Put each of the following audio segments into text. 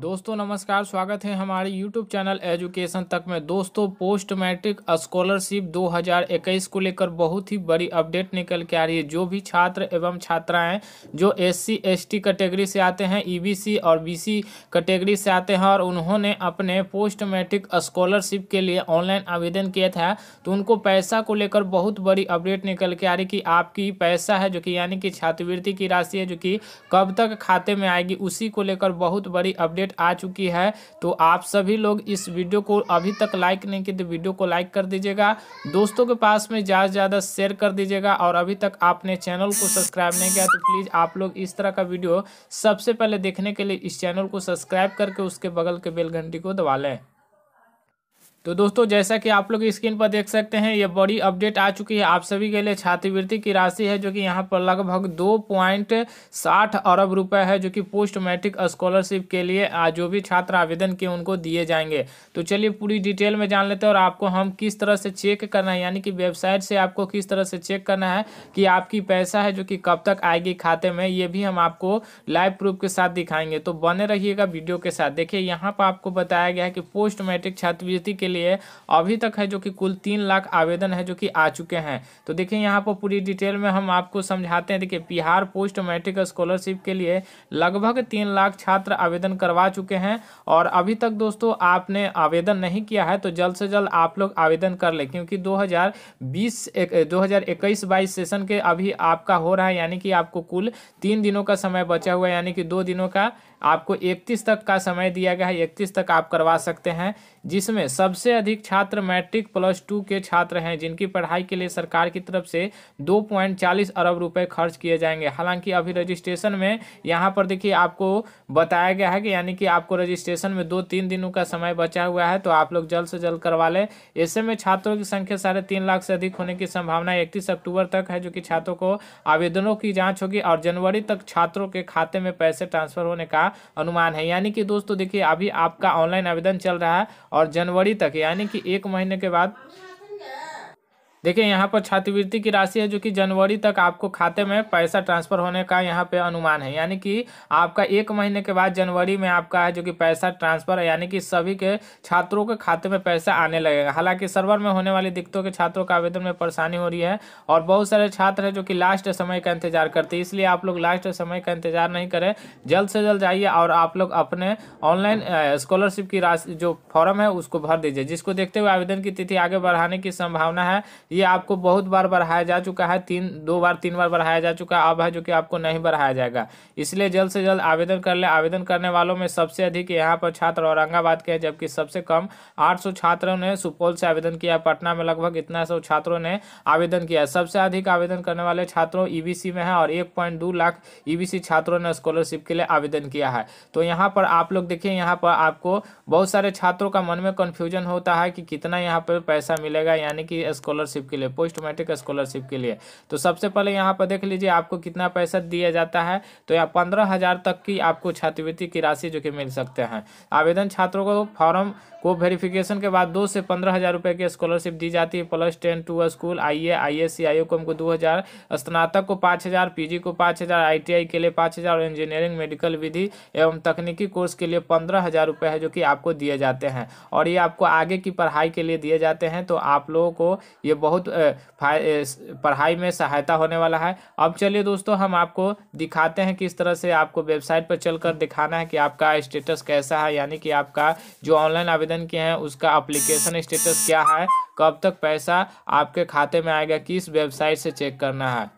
दोस्तों नमस्कार स्वागत है हमारे YouTube चैनल एजुकेशन तक में दोस्तों पोस्ट मैट्रिक स्कॉलरशिप 2021 को लेकर बहुत ही बड़ी अपडेट निकल के आ रही है जो भी छात्र एवं छात्राएं जो S C S T category से आते हैं ईबीसी e और बीसी कैटेगरी से आते हैं और उन्होंने अपने पोस्ट मैट्रिक स्कॉलरशिप के लिए ऑनलाइन आवेदन किया था तो उनको पैसा को लेकर बहुत बड़ी अपडेट निकल के आ रही कि आपकी पैसा है जो कि यानी कि छात्रवृत्ति की राशि है जो कि कब तक खाते में आएगी उसी को लेकर बहुत बड़ी अपडेट अपडेट आ चुकी है तो आप सभी लोग इस वीडियो को अभी तक लाइक नहीं किए तो वीडियो को लाइक कर दीजिएगा दोस्तों के पास में ज़्यादा से ज़्यादा शेयर कर दीजिएगा और अभी तक आपने चैनल को सब्सक्राइब नहीं किया तो प्लीज़ आप लोग इस तरह का वीडियो सबसे पहले देखने के लिए इस चैनल को सब्सक्राइब करके उसके बगल के बेल घंटी को दबा लें तो दोस्तों जैसा कि आप लोग स्क्रीन पर देख सकते हैं ये बड़ी अपडेट आ चुकी है आप सभी के लिए छात्रवृत्ति की राशि है जो कि यहाँ पर लगभग दो पॉइंट साठ अरब रुपए है जो कि पोस्ट मैट्रिक स्कॉलरशिप के लिए जो भी छात्र आवेदन किए उनको दिए जाएंगे तो चलिए पूरी डिटेल में जान लेते हैं और आपको हम किस तरह से चेक करना है यानी कि वेबसाइट से आपको किस तरह से चेक करना है कि आपकी पैसा है जो कि कब तक आएगी खाते में ये भी हम आपको लाइव प्रूफ के साथ दिखाएंगे तो बने रहिएगा वीडियो के साथ देखिए यहाँ पर आपको बताया गया है कि पोस्ट मैट्रिक छात्रवृत्ति के लिए अभी तक है जो कि कुल तीन लाख आवेदन है जो कि आ चुके हैं तो देखिए यहाँ पर पूरी डिटेल में हम आपको समझाते हैं देखिए बिहार पोस्ट मैट्रिक स्कॉलरशिप के लिए लगभग तीन लाख छात्र आवेदन करवा चुके हैं और अभी तक दोस्तों आपने आवेदन नहीं किया है तो जल्द से जल्द आप लोग आवेदन कर ले क्योंकि दो हज़ार बीस सेशन के अभी आपका हो रहा है यानी कि आपको कुल तीन दिनों का समय बचा हुआ है यानी कि दो दिनों का आपको इकतीस तक का समय दिया गया है इकतीस तक आप करवा सकते हैं जिसमें सबसे अधिक छात्र मैट्रिक प्लस टू के छात्र हैं जिनकी पढ़ाई के लिए सरकार की तरफ से दो पॉइंट चालीस अरब रुपए खर्च किए जाएंगे हालांकि अभी रजिस्ट्रेशन में यहाँ पर देखिए आपको बताया गया है कि यानी कि आपको रजिस्ट्रेशन में दो तीन दिनों का समय बचा हुआ है तो आप लोग जल्द से जल्द करवा लें ऐसे में छात्रों की संख्या साढ़े तीन लाख से अधिक होने की संभावना इकतीस अक्टूबर तक है जो कि छात्रों को आवेदनों की जाँच होगी और जनवरी तक छात्रों के खाते में पैसे ट्रांसफर होने का अनुमान है यानी कि दोस्तों देखिए अभी आपका ऑनलाइन आवेदन चल रहा है और जनवरी तक यानी कि एक महीने के बाद देखिए यहाँ पर छात्रवृत्ति की राशि है जो कि जनवरी तक आपको खाते में पैसा ट्रांसफर होने का यहाँ पे अनुमान है यानी कि आपका एक महीने के बाद जनवरी में आपका है जो कि पैसा ट्रांसफर है यानी कि सभी के छात्रों के खाते में पैसा आने लगेगा हालांकि सर्वर में होने वाली दिक्कतों के छात्रों का आवेदन में परेशानी हो रही है और बहुत सारे छात्र हैं जो कि लास्ट समय का इंतजार करते हैं इसलिए आप लोग लास्ट समय का इंतजार नहीं करें जल्द से जल्द जाइए और आप लोग अपने ऑनलाइन स्कॉलरशिप की राशि जो फॉर्म है उसको भर दीजिए जिसको देखते हुए आवेदन की तिथि आगे बढ़ाने की संभावना है ये आपको बहुत बार बढ़ाया जा चुका है तीन दो बार तीन बार बढ़ाया जा चुका है अब है जो कि आपको नहीं बढ़ाया जाएगा इसलिए जल्द से जल्द आवेदन कर ले आवेदन करने वालों में सबसे अधिक यहाँ पर छात्र औरंगाबाद के हैं जबकि सबसे कम आठ छात्रों ने सुपौल से आवेदन किया पटना में लगभग इतना सौ छात्रों ने आवेदन किया सबसे अधिक आवेदन करने वाले छात्रों ईबीसी e में है और एक लाख ईबीसी e छात्रों ने स्कॉलरशिप के लिए आवेदन किया है तो यहाँ पर आप लोग देखिए यहाँ पर आपको बहुत सारे छात्रों का मन में कन्फ्यूजन होता है कि कितना यहाँ पर पैसा मिलेगा यानी कि स्कॉलरशिप स्कॉलरशिप के लिए पोस्ट मैट्रिक स्कॉलरशिप के लिए तो सबसे पहले यहाँ पर देख लीजिए आपको कितना पैसा दिया जाता है तो यहाँ पंद्रह हज़ार तक की आपको छात्रवृत्ति की राशि जो कि मिल सकते हैं आवेदन छात्रों को फॉर्म को वेरिफिकेशन के बाद दो से पंद्रह हज़ार रुपये की स्कॉलरशिप दी जाती है plus ten two school I A I S C I O को हमको दो हज़ार स्नातक को पाँच हज़ार पी को पाँच हज़ार आई टी आई के लिए पाँच हज़ार इंजीनियरिंग मेडिकल विधि एवं तकनीकी कोर्स के लिए पंद्रह हज़ार रुपये है जो कि आपको दिए जाते हैं और ये आपको आगे की पढ़ाई के लिए दिए जाते हैं तो आप लोगों को ये बहुत बहुत पढ़ाई में सहायता होने वाला है अब चलिए दोस्तों हम आपको दिखाते हैं किस तरह से आपको वेबसाइट पर चलकर दिखाना है कि आपका स्टेटस कैसा है यानी कि आपका जो ऑनलाइन आवेदन किए हैं उसका अप्लीकेशन स्टेटस क्या है कब तक पैसा आपके खाते में आएगा किस वेबसाइट से चेक करना है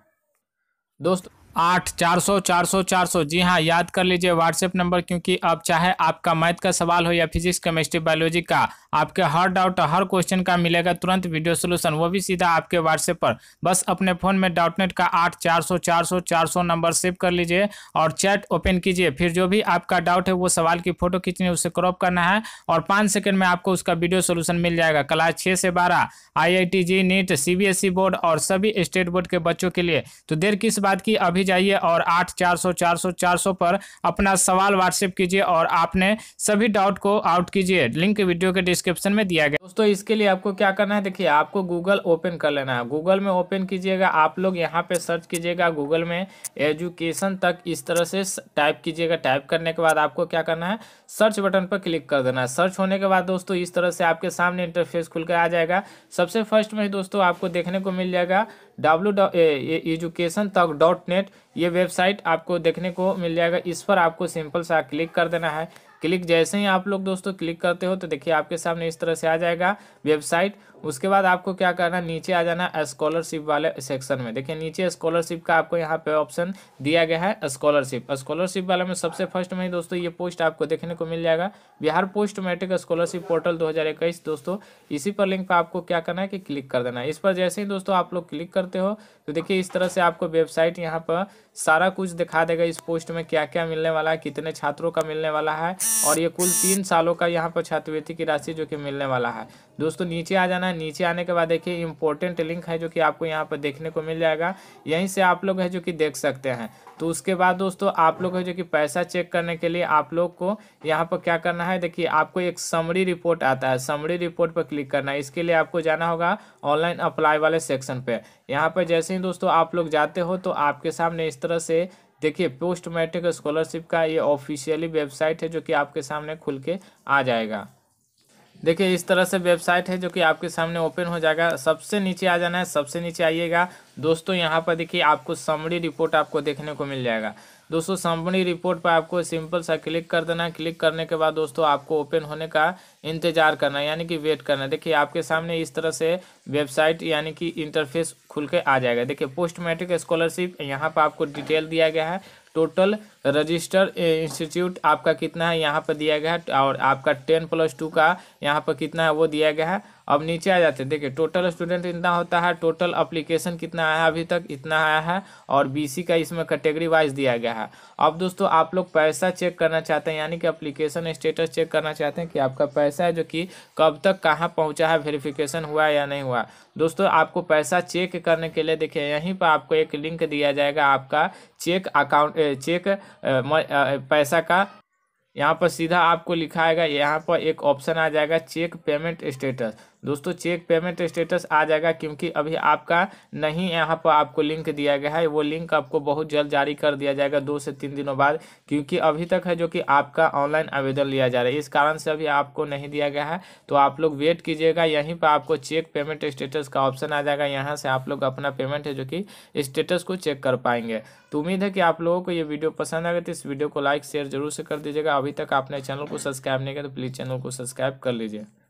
दोस्तों आठ चार सौ चार सौ चार सौ जी हाँ याद कर लीजिए व्हाट्सएप नंबर क्योंकि अब चाहे आपका मैथ का सवाल हो या फिजिक्स केमिस्ट्री बायोलॉजी का आपके हर डाउट हर क्वेश्चन का मिलेगा तुरंत वीडियो सोल्यूशन वो भी सीधा आपके व्हाट्सएप पर बस अपने फ़ोन में डाउटनेट का आठ चार सौ चार सौ चार सौ नंबर सेव कर लीजिए और चैट ओपन कीजिए फिर जो भी आपका डाउट है वो सवाल की फ़ोटो खींचनी उसे क्रॉप करना है और पाँच सेकेंड में आपको उसका वीडियो सोल्यूशन मिल जाएगा क्लास छः से बारह I I T JEE NEET C B S E board और सभी स्टेट बोर्ड के बच्चों के लिए तो देर किस बात की अभी जाइए और आठ चार सौ चार सौ चार सौ पर अपना सवाल व्हाट्सएप कीजिए और आपने सभी डाउट को आउट कीजिए लिंक वीडियो के डिस्क्रिप्शन में दिया गया दोस्तों इसके लिए आपको क्या करना है देखिए आपको गूगल ओपन कर लेना है गूगल में ओपन कीजिएगा आप लोग यहाँ पे सर्च कीजिएगा गूगल में एजुकेशन तक इस तरह से टाइप कीजिएगा टाइप करने के बाद आपको क्या करना है सर्च बटन पर क्लिक कर देना है सर्च होने के बाद दोस्तों इस तरह से आपके सामने इंटरफेस खुल कर आ जाएगा सबसे फर्स्ट में दोस्तों आपको देखने को मिल जाएगा डब्ल्यू डॉ एजुकेशन तक डॉट नेट ये वेबसाइट आपको देखने को मिल जाएगा इस पर आपको सिंपल सा क्लिक कर देना है क्लिक जैसे ही आप लोग दोस्तों क्लिक करते हो तो देखिए आपके सामने इस तरह से आ जाएगा वेबसाइट उसके बाद आपको क्या करना है नीचे आ जाना है स्कॉलरशिप वाले सेक्शन में देखिए नीचे स्कॉलरशिप का आपको यहाँ पे ऑप्शन दिया गया है स्कॉलरशिप स्कॉलरशिप वाले में सबसे फर्स्ट में ही दोस्तों ये पोस्ट आपको देखने को मिल जाएगा Bihar post matric scholarship portal दो दोस्तों इसी पर लिंक पर आपको क्या करना है कि क्लिक कर देना है इस पर जैसे ही दोस्तों आप लोग क्लिक करते हो तो देखिए इस तरह से आपको वेबसाइट यहाँ पर सारा कुछ दिखा देगा इस पोस्ट में क्या क्या मिलने वाला है कितने छात्रों का मिलने वाला है और ये कुल तीन सालों का यहाँ पर छात्रवृत्ति की राशि जो कि मिलने वाला है दोस्तों नीचे आ जाना है नीचे आने के बाद देखिए इम्पोर्टेंट लिंक है जो कि आपको यहाँ पर देखने को मिल जाएगा यहीं से आप लोग है जो कि देख सकते हैं तो उसके बाद दोस्तों आप लोग है जो कि पैसा चेक करने के लिए आप लोग को यहाँ पर क्या करना है देखिए आपको एक समरी रिपोर्ट आता है समरी रिपोर्ट पर क्लिक करना है इसके लिए आपको जाना होगा ऑनलाइन अप्लाई वाले सेक्शन पर यहाँ पर जैसे ही दोस्तों आप लोग जाते हो तो आपके सामने इस तरह से देखिए पोस्ट मैट्रिक स्कॉलरशिप का ये ऑफिशियली वेबसाइट है जो कि आपके सामने खुल के आ जाएगा देखिए इस तरह से वेबसाइट है जो कि आपके सामने ओपन हो जाएगा सबसे नीचे आ जाना है सबसे नीचे आइएगा दोस्तों यहाँ पर देखिए आपको समरी रिपोर्ट आपको देखने को मिल जाएगा दोस्तों समरी रिपोर्ट पर आपको सिंपल सा क्लिक कर देना क्लिक करने के बाद दोस्तों आपको ओपन होने का इंतजार करना यानी कि वेट करना देखिए आपके सामने इस तरह से वेबसाइट यानी कि इंटरफेस खुल के आ जाएगा देखिए पोस्ट मैट्रिक स्कॉलरशिप यहाँ पर आपको डिटेल दिया गया है टोटल रजिस्टर इंस्टीट्यूट आपका कितना है यहाँ पर दिया गया है और आपका टेन प्लस टू का यहाँ पर कितना है वो दिया गया है अब नीचे आ जाते हैं देखिए टोटल स्टूडेंट इतना होता है टोटल अप्लीकेशन कितना आया है अभी तक इतना आया है और बी का इसमें कैटेगरी वाइज दिया गया है अब दोस्तों आप लोग पैसा चेक करना चाहते हैं यानी कि अप्लीकेशन स्टेटस चेक करना चाहते हैं कि आपका पैसा है जो कि कब तक कहाँ पहुँचा है वेरीफिकेशन हुआ या नहीं हुआ दोस्तों आपको पैसा चेक करने के लिए देखिए यहीं पर आपको एक लिंक दिया जाएगा आपका चेक अकाउंट चेक पैसा का यहाँ पर सीधा आपको लिखाएगा यहाँ पर एक ऑप्शन आ जाएगा चेक पेमेंट स्टेटस दोस्तों चेक पेमेंट स्टेटस आ जाएगा क्योंकि अभी आपका नहीं यहाँ पर आपको लिंक दिया गया है वो लिंक आपको बहुत जल्द जारी कर दिया जाएगा दो से तीन दिनों बाद क्योंकि अभी तक है जो कि आपका ऑनलाइन आवेदन लिया जा रहा है इस कारण से अभी आपको नहीं दिया गया है तो आप लोग वेट कीजिएगा यहीं पर आपको चेक पेमेंट स्टेटस का ऑप्शन आ जाएगा यहाँ से आप लोग अपना पेमेंट है जो कि स्टेटस को चेक कर पाएंगे तो उम्मीद है कि आप लोगों को ये वीडियो पसंद आएगा तो इस वीडियो को लाइक शेयर जरूर से कर दीजिएगा अभी तक आपने चैनल को सब्सक्राइब नहीं किया तो प्लीज़ चैनल को सब्सक्राइब कर लीजिए